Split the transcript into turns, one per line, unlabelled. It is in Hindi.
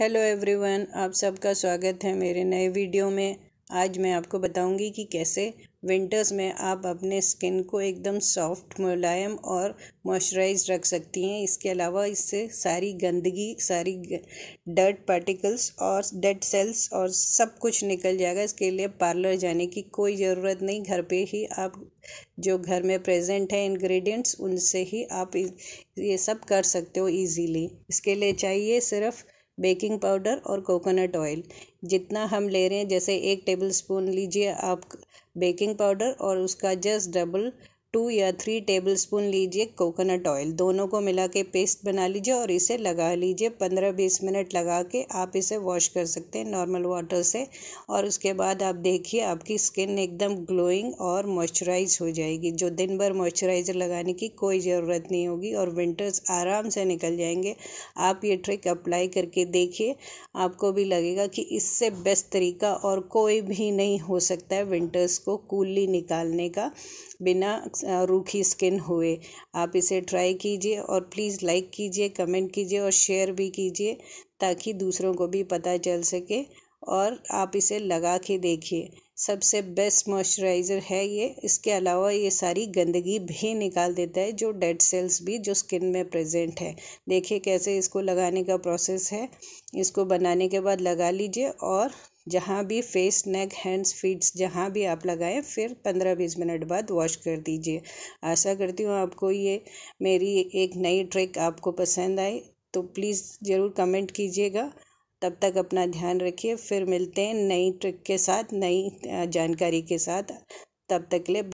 हेलो एवरीवन आप सबका स्वागत है मेरे नए वीडियो में आज मैं आपको बताऊंगी कि कैसे विंटर्स में आप अपने स्किन को एकदम सॉफ्ट मुलायम और मॉइस्चराइज रख सकती हैं इसके अलावा इससे सारी गंदगी सारी डर्ट पार्टिकल्स और डेड सेल्स और सब कुछ निकल जाएगा इसके लिए पार्लर जाने की कोई ज़रूरत नहीं घर पे ही आप जो घर में प्रेजेंट है इंग्रेडिएंट्स उनसे ही आप ये सब कर सकते हो इजीली इसके लिए चाहिए सिर्फ़ बेकिंग पाउडर और कोकोनट ऑयल जितना हम ले रहे हैं जैसे एक टेबल स्पून लीजिए आप बेकिंग पाउडर और उसका जस्ट डबल टू या थ्री टेबल स्पून लीजिए कोकोनट ऑयल दोनों को मिला के पेस्ट बना लीजिए और इसे लगा लीजिए पंद्रह बीस मिनट लगा के आप इसे वॉश कर सकते हैं नॉर्मल वाटर से और उसके बाद आप देखिए आपकी स्किन एकदम ग्लोइंग और मॉइस्चराइज हो जाएगी जो दिन भर मॉइस्चराइज़र लगाने की कोई ज़रूरत नहीं होगी और विंटर्स आराम से निकल जाएंगे आप ये ट्रिक अप्लाई करके देखिए आपको भी लगेगा कि इससे बेस्ट तरीका और कोई भी नहीं हो सकता है विंटर्स को कूली निकालने का बिना रूखी स्किन हुए आप इसे ट्राई कीजिए और प्लीज़ लाइक कीजिए कमेंट कीजिए और शेयर भी कीजिए ताकि दूसरों को भी पता चल सके और आप इसे लगा के देखिए सबसे बेस्ट मॉइस्चराइज़र है ये इसके अलावा ये सारी गंदगी भी निकाल देता है जो डेड सेल्स भी जो स्किन में प्रेजेंट है देखिए कैसे इसको लगाने का प्रोसेस है इसको बनाने के बाद लगा लीजिए और जहाँ भी फेस नेक हैंड्स फीट्स जहाँ भी आप लगाएं फिर पंद्रह बीस मिनट बाद वॉश कर दीजिए आशा करती हूँ आपको ये मेरी एक नई ट्रिक आपको पसंद आए तो प्लीज़ ज़रूर कमेंट कीजिएगा तब तक अपना ध्यान रखिए फिर मिलते हैं नई ट्रिक के साथ नई जानकारी के साथ तब तक के लिए